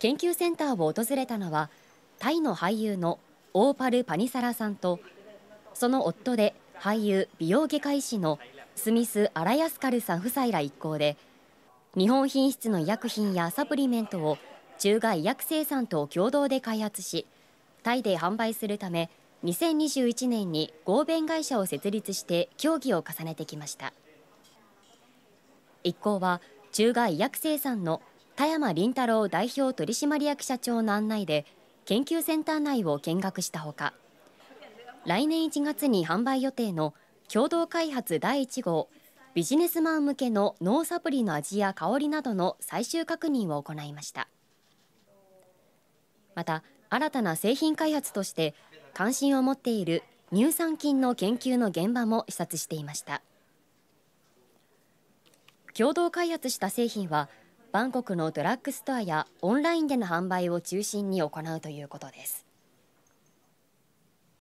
研究センターを訪れたのはタイの俳優のオーパル・パニサラさんとその夫で俳優美容外科医師のスミス・アラヤスカルさん夫妻ら一行で日本品質の医薬品やサプリメントを中外医薬生産と共同で開発しタイで販売するため2021年に合弁会社を設立して協議を重ねてきました一行は中外医薬生産の田山林太郎代表取締役社長の案内で研究センター内を見学したほか来年1月に販売予定の共同開発第1号ビジネスマン向けの農サプリの味や香りなどの最終確認を行いましたまた新たな製品開発として関心を持っている乳酸菌の研究の現場も視察していました共同開発した製品はバンコクのドラッグストアやオンラインでの販売を中心に行うということです